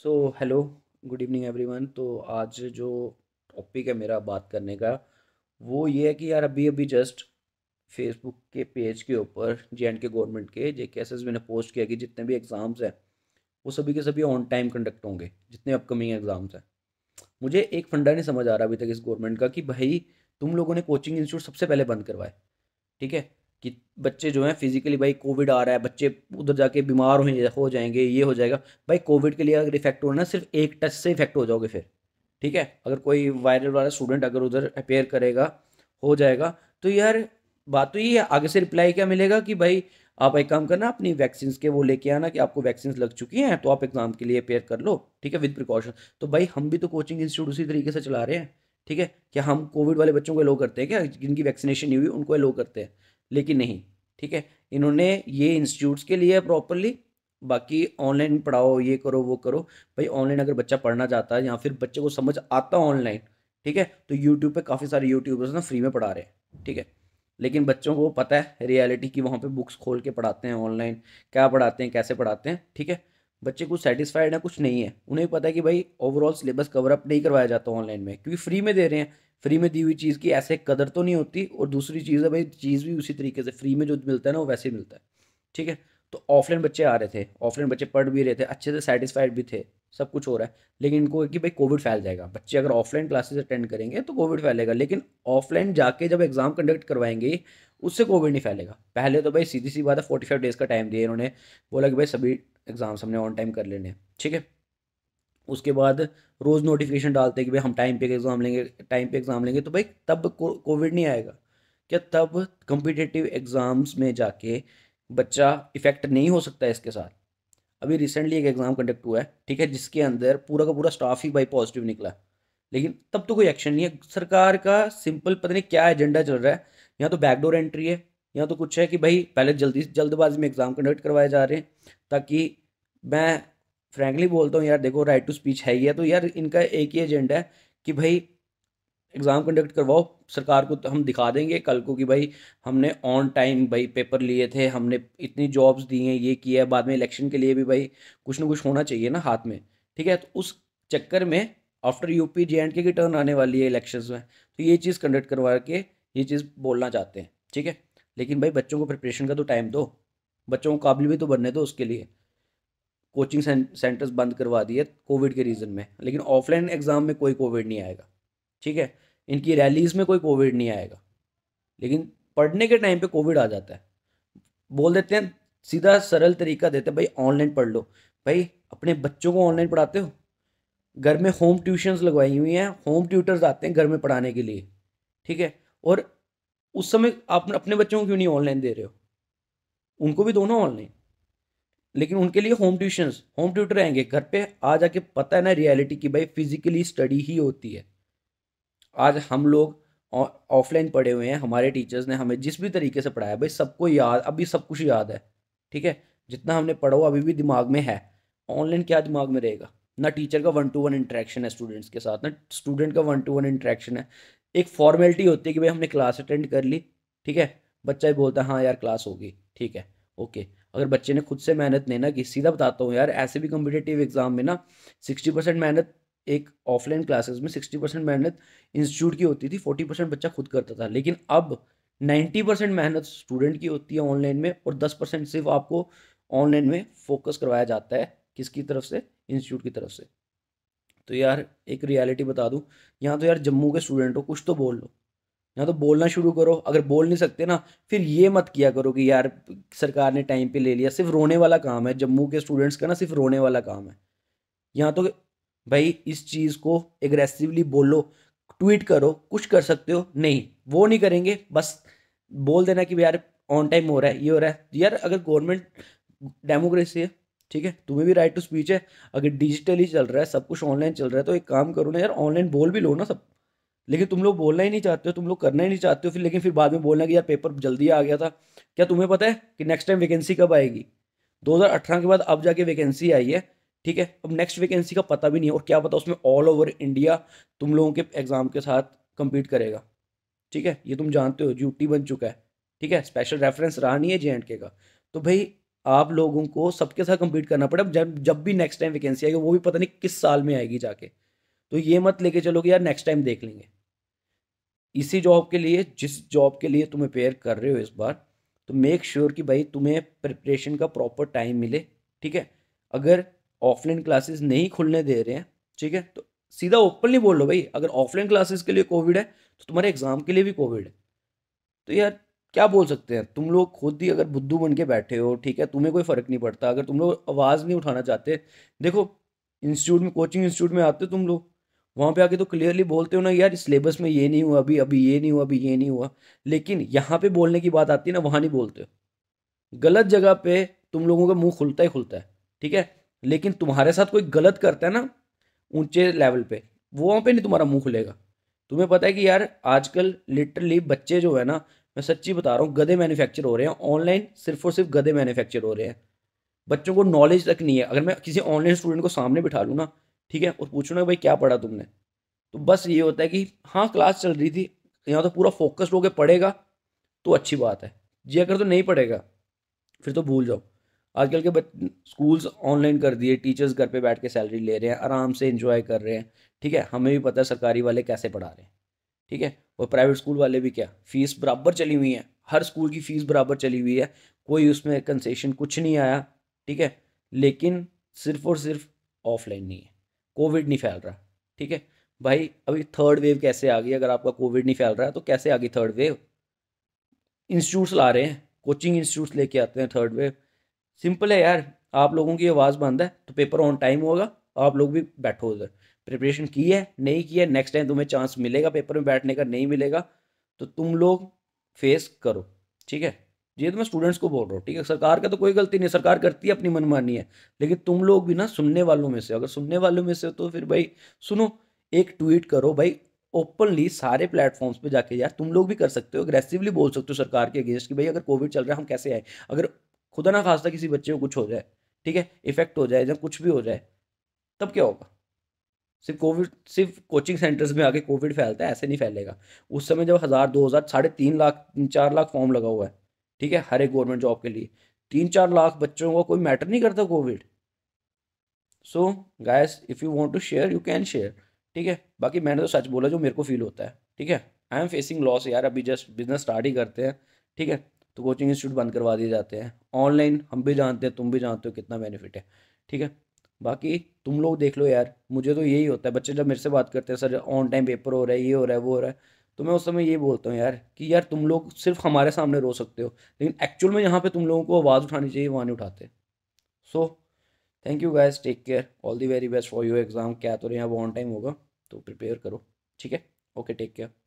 सो hello good evening everyone तो आज जो टॉपिक है मेरा बात करने का वो ये है कि यार अभी अभी जस्ट फेसबुक के पेज के ऊपर जे एंड के गवर्नमेंट के जे के एस एस ने पोस्ट किया कि जितने भी एग्ज़ाम्स हैं वो सभी के सभी ऑन टाइम कंडक्ट होंगे जितने अपकमिंग एग्ज़ाम्स हैं मुझे एक फंडा नहीं समझ आ रहा अभी तक इस गवर्नमेंट का कि भाई तुम लोगों ने कोचिंग इंस्टीट्यूट सबसे पहले बंद करवाए ठीक है कि बच्चे जो हैं फिजिकली भाई कोविड आ रहा है बच्चे उधर जाके बीमार हो हो जाएंगे ये हो जाएगा भाई कोविड के लिए अगर इफेक्ट हो ना सिर्फ एक टच से इफेक्ट हो जाओगे फिर ठीक है अगर कोई वायरल वाला स्टूडेंट अगर उधर अपेयर करेगा हो जाएगा तो यार बात तो ये है आगे से रिप्लाई क्या मिलेगा कि भाई आप एक काम करना अपनी वैक्सीन के वो लेके आना कि आपको वैक्सीन लग चुकी हैं तो आप एग्जाम के लिए अपेयर कर लो ठीक है विद प्रिकॉशन तो भाई हम भी तो कोचिंग इंस्टीट्यूट उसी तरीके से चला रहे हैं ठीक है क्या हम कोविड वाले बच्चों को अलो करते हैं क्या जिनकी वैक्सीनेशन नहीं हुई उनको अलो करते हैं लेकिन नहीं ठीक है इन्होंने ये इंस्टीट्यूट्स के लिए प्रॉपरली बाकी ऑनलाइन पढ़ाओ ये करो वो करो भाई ऑनलाइन अगर बच्चा पढ़ना चाहता है या फिर बच्चे को समझ आता ऑनलाइन ठीक है तो यूट्यूब पे काफ़ी सारे यूट्यूबर्स ना फ्री में पढ़ा रहे हैं ठीक है लेकिन बच्चों को पता है रियलिटी कि वहाँ पे बुक्स खोल के पढ़ाते हैं ऑनलाइन क्या पढ़ाते हैं कैसे पढ़ाते हैं ठीक है बच्चे कुछ सेटिस्फाइड है कुछ नहीं है उन्हें पता है कि भाई ओवरऑल सिलेबस कवर अप नहीं करवाया जाता ऑनलाइन में क्योंकि फ्री में दे रहे हैं फ्री में दी हुई चीज़ की ऐसे कदर तो नहीं होती और दूसरी चीज़ है भाई चीज़ भी उसी तरीके से फ्री में जो मिलता है ना वो वैसे ही मिलता है ठीक है तो ऑफलाइन बच्चे आ रहे थे ऑफलाइन बच्चे पढ़ भी रहे थे अच्छे से सेटिस्फाइड भी थे सब कुछ हो रहा है लेकिन इनको कि भाई कोविड फैल जाएगा बच्चे अगर ऑफलाइन क्लासेस अटेंड करेंगे तो कोविड फैलेगा लेकिन ऑफलाइन जाके जब एग्ज़ाम कंडक्ट करवाएंगे उससे कोविड नहीं फैलेगा पहले तो भाई सीधी सी बात है फोर्टी फाइव डेज़ का टाइम दिया इन्होंने बोला कि भाई सभी एग्ज़ाम्स हमने ऑन टाइम कर लेने ठीक है उसके बाद रोज़ नोटिफिकेशन डालते हैं कि भाई हम टाइम पे एग्ज़ाम लेंगे टाइम पे एग्ज़ाम लेंगे तो भाई तब कोविड नहीं आएगा क्या तब कम्पिटिटिव एग्ज़ाम्स में जाके बच्चा इफ़ेक्ट नहीं हो सकता इसके साथ अभी रिसेंटली एक एग्ज़ाम कंडक्ट हुआ है ठीक है जिसके अंदर पूरा का पूरा स्टाफ ही भाई पॉजिटिव निकला लेकिन तब तो कोई एक्शन नहीं है सरकार का सिंपल पता नहीं क्या एजेंडा चल रहा है या तो बैकडोर एंट्री है या तो कुछ है कि भाई पहले जल्दी जल्दबाजी में एग्ज़ाम कंडक्ट करवाए जा रहे हैं ताकि मैं फ्रेंकली बोलता हूँ यार देखो राइट टू स्पीच है ही है तो यार इनका एक ही एजेंडा है कि भाई एग्ज़ाम कंडक्ट करवाओ सरकार को तो हम दिखा देंगे कल को कि भाई हमने ऑन टाइम भाई पेपर लिए थे हमने इतनी जॉब्स दी हैं ये किया है बाद में इलेक्शन के लिए भी भाई कुछ ना कुछ होना चाहिए ना हाथ में ठीक है तो उस चक्कर में आफ्टर यूपी जे एंड के की टर्न आने वाली है इलेक्शन में तो ये चीज़ कंडक्ट करवा के ये चीज़ बोलना चाहते हैं ठीक है लेकिन भाई बच्चों को प्रिपरेशन का तो टाइम दो बच्चों को काबिल भी तो बनने दो उसके लिए कोचिंग सेंटर्स बंद करवा दिए कोविड के रीज़न में लेकिन ऑफलाइन एग्ज़ाम में कोई कोविड नहीं आएगा ठीक है इनकी रैलीज़ में कोई कोविड नहीं आएगा लेकिन पढ़ने के टाइम पे कोविड आ जाता है बोल देते हैं सीधा सरल तरीका देते हैं भाई ऑनलाइन पढ़ लो भाई अपने बच्चों को ऑनलाइन पढ़ाते हो घर में होम ट्यूशन्स लगवाई हुई हैं होम ट्यूटर्स आते हैं घर में पढ़ाने के लिए ठीक है और उस समय आप अपने बच्चों को क्यों नहीं ऑनलाइन दे रहे हो उनको भी दोनों ऑनलाइन लेकिन उनके लिए होम ट्यूशंस होम ट्यूटर आएंगे घर पे आ जाके पता है ना रियलिटी की भाई फिजिकली स्टडी ही होती है आज हम लोग ऑफलाइन पढ़े हुए हैं हमारे टीचर्स ने हमें जिस भी तरीके से पढ़ाया भाई सबको याद अभी सब कुछ याद है ठीक है जितना हमने पढ़ा हुआ अभी भी दिमाग में है ऑनलाइन क्या दिमाग में रहेगा ना टीचर का वन टू वन इंट्रैक्शन है स्टूडेंट्स के साथ ना स्टूडेंट का वन टू वन इंट्रैक्शन है एक फॉर्मेलिटी होती है कि भाई हमने क्लास अटेंड कर ली ठीक है बच्चा भी बोलता है हाँ यार क्लास होगी ठीक है ओके अगर बच्चे ने खुद से मेहनत लेना कि सीधा बताता हूँ यार ऐसे भी कम्पिटेटिव एग्जाम में ना सिक्सटी परसेंट मेहनत एक ऑफलाइन क्लासेस में सिक्सटी परसेंट मेहनत इंस्टीट्यूट की होती थी फोर्टी परसेंट बच्चा खुद करता था लेकिन अब नाइन्टी परसेंट मेहनत स्टूडेंट की होती है ऑनलाइन में और दस परसेंट सिर्फ आपको ऑनलाइन में फोकस करवाया जाता है किसकी तरफ से इंस्टीट्यूट की तरफ से तो यार एक रियलिटी बता दूँ यहाँ तो यार जम्मू के स्टूडेंट हो कुछ तो बोल लो या तो बोलना शुरू करो अगर बोल नहीं सकते ना फिर ये मत किया करो कि यार सरकार ने टाइम पे ले लिया सिर्फ रोने वाला काम है जम्मू के स्टूडेंट्स का ना सिर्फ रोने वाला काम है या तो भाई इस चीज़ को एग्रेसिवली बोलो ट्वीट करो कुछ कर सकते हो नहीं वो नहीं करेंगे बस बोल देना कि यार ऑन टाइम हो रहा है ये हो रहा है यार अगर गवर्नमेंट डेमोक्रेसी है ठीक है तुम्हें भी राइट टू स्पीच है अगर डिजिटली चल रहा है सब कुछ ऑनलाइन चल रहा है तो एक काम करो ना यार ऑनलाइन बोल भी लो ना सब लेकिन तुम लोग बोलना ही नहीं चाहते हो तुम लोग करना ही नहीं चाहते हो फिर लेकिन फिर बाद में बोलना कि यार पेपर जल्दी आ गया था क्या तुम्हें पता है कि नेक्स्ट टाइम वैकेंसी कब आएगी 2018 के बाद अब जाके वैकेंसी आई है ठीक है अब नेक्स्ट वैकेंसी का पता भी नहीं है और क्या पता उसमें ऑल ओवर इंडिया तुम लोगों के एग्ज़ाम के साथ कम्पीट करेगा ठीक है ये तुम जानते हो ड्यूटी बन चुका है ठीक है स्पेशल रेफरेंस रहा नहीं है जे एंड के का तो भाई आप लोगों को सबके साथ कम्पीट करना पड़ेगा जब जब भी नेक्स्ट टाइम वैकेंसी आएगी वो भी पता नहीं किस साल में आएगी जाके तो ये मत लेके चलो कि यार नेक्स्ट टाइम देख लेंगे इसी जॉब के लिए जिस जॉब के लिए तुम अपेयर कर रहे हो इस बार तो मेक श्योर sure कि भाई तुम्हें प्रिपरेशन का प्रॉपर टाइम मिले ठीक है अगर ऑफलाइन क्लासेस नहीं खुलने दे रहे हैं ठीक है तो सीधा ओपनली बोल लो भाई अगर ऑफलाइन क्लासेस के लिए कोविड है तो तुम्हारे एग्ज़ाम के लिए भी कोविड है तो यार क्या बोल सकते हैं तुम लोग खुद ही अगर बुद्धू बन के बैठे हो ठीक है तुम्हें कोई फ़र्क नहीं पड़ता अगर तुम लोग आवाज़ नहीं उठाना चाहते देखो इंस्टीट्यूट में कोचिंग इंस्टीट्यूट में आते हो तुम लोग वहाँ पे आके तो क्लियरली बोलते हो ना यार सिलेबस में ये नहीं हुआ अभी अभी ये नहीं हुआ अभी ये नहीं हुआ लेकिन यहाँ पे बोलने की बात आती है ना वहाँ नहीं बोलते हो गलत जगह पे तुम लोगों का मुंह खुलता ही खुलता है ठीक है लेकिन तुम्हारे साथ कोई गलत करता है ना ऊंचे लेवल पे वो वहाँ पे नहीं तुम्हारा मुंह खुलेगा तुम्हें पता है कि यार आजकल लिटरली बच्चे जो है ना मैं सच्ची बता रहा हूँ गधे मैन्युफैक्चर हो रहे हैं ऑनलाइन सिर्फ और सिर्फ गधे मैन्युफैक्चर हो रहे हैं बच्चों को नॉलेज तक नहीं है अगर मैं किसी ऑनलाइन स्टूडेंट को सामने बिठा लूँ ना ठीक है और पूछना भाई क्या पढ़ा तुमने तो बस ये होता है कि हाँ क्लास चल रही थी यहाँ तो पूरा फोकस्ड होकर पढ़ेगा तो अच्छी बात है जी अगर तो नहीं पढ़ेगा फिर तो भूल जाओ आजकल के स्कूल्स ऑनलाइन कर दिए टीचर्स घर पे बैठ के सैलरी ले रहे हैं आराम से इन्जॉय कर रहे हैं ठीक है हमें भी पता है सरकारी वाले कैसे पढ़ा रहे हैं ठीक है और प्राइवेट स्कूल वाले भी क्या फीस बराबर चली हुई है हर स्कूल की फ़ीस बराबर चली हुई है कोई उसमें कंसेशन कुछ नहीं आया ठीक है लेकिन सिर्फ और सिर्फ ऑफलाइन नहीं है कोविड नहीं फैल रहा ठीक है भाई अभी थर्ड वेव कैसे आ गई अगर आपका कोविड नहीं फैल रहा है तो कैसे आ गई थर्ड वेव इंस्टीट्यूट्स ला रहे हैं कोचिंग इंस्टीट्यूट्स लेके आते हैं थर्ड वेव सिंपल है यार आप लोगों की आवाज़ बंद है तो पेपर ऑन टाइम होगा आप लोग भी बैठो उधर प्रिपरेशन की है नहीं की है नेक्स्ट टाइम तुम्हें चांस मिलेगा पेपर में बैठने का नहीं मिलेगा तो तुम लोग फेस करो ठीक है ये तो मैं स्टूडेंट्स को बोल रहा हूँ ठीक है सरकार का तो कोई गलती नहीं है सरकार करती है अपनी मनमानी है लेकिन तुम लोग भी ना सुनने वालों में से अगर सुनने वालों में से तो फिर भाई सुनो एक ट्वीट करो भाई ओपनली सारे प्लेटफॉर्म्स पे जाके यार तुम लोग भी कर सकते हो अग्रेसिवली बोल सकते हो सरकार के अगेंस्ट कि भाई अगर कोविड चल रहा है हम कैसे आए अगर खुदा ना खासा किसी बच्चे को कुछ हो जाए ठीक है इफेक्ट हो जाए जब कुछ भी हो जाए तब क्या होगा सिर्फ कोविड सिर्फ कोचिंग सेंटर्स में आके कोविड फैलता है ऐसे नहीं फैलेगा उस समय जब हज़ार दो हज़ार साढ़े तीन लाख चार लाख फॉर्म लगा हुआ है ठीक है हर एक गवर्नमेंट जॉब के लिए तीन चार लाख बच्चों को कोई मैटर नहीं करता COVID so guys if you want to share you can share ठीक है बाकी मैंने तो सच बोला जो मेरे को फील होता है ठीक है आई एम फेसिंग लॉस यार अभी जस्ट बिजनेस स्टार्ट ही करते हैं ठीक है तो कोचिंग इंस्टीट्यूट बंद करवा दिए जाते हैं ऑनलाइन हम भी जानते हैं तुम भी जानते हो कितना बेनिफिट है ठीक है बाकी तुम लोग देख लो यार मुझे तो यही होता है बच्चे जब मेरे से बात करते हैं सर ऑन टाइम पेपर हो रहा है ये हो रहा है वो हो रहा है तो मैं उस समय ये बोलता हूँ यार कि यार तुम लोग सिर्फ हमारे सामने रो सकते हो लेकिन एक्चुअल में यहाँ पे तुम लोगों को आवाज़ उठानी चाहिए वहाँ नहीं उठाते so thank you guys take care all the very best for your exam क्या तो यहाँ ऑन टाइम होगा तो प्रिपेयर करो ठीक है ओके टेक केयर